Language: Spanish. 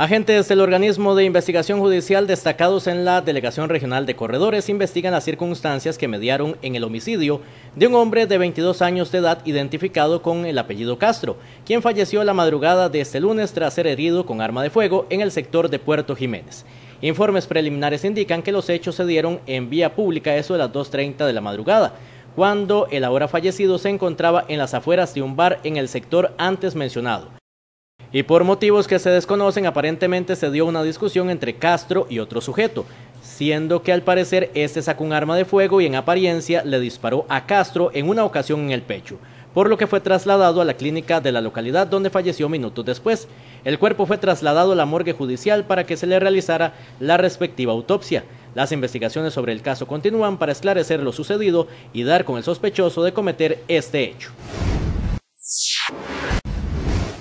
Agentes del organismo de investigación judicial destacados en la Delegación Regional de Corredores investigan las circunstancias que mediaron en el homicidio de un hombre de 22 años de edad identificado con el apellido Castro, quien falleció la madrugada de este lunes tras ser herido con arma de fuego en el sector de Puerto Jiménez. Informes preliminares indican que los hechos se dieron en vía pública eso de las 2.30 de la madrugada, cuando el ahora fallecido se encontraba en las afueras de un bar en el sector antes mencionado y por motivos que se desconocen aparentemente se dio una discusión entre Castro y otro sujeto, siendo que al parecer este sacó un arma de fuego y en apariencia le disparó a Castro en una ocasión en el pecho, por lo que fue trasladado a la clínica de la localidad donde falleció minutos después. El cuerpo fue trasladado a la morgue judicial para que se le realizara la respectiva autopsia. Las investigaciones sobre el caso continúan para esclarecer lo sucedido y dar con el sospechoso de cometer este hecho.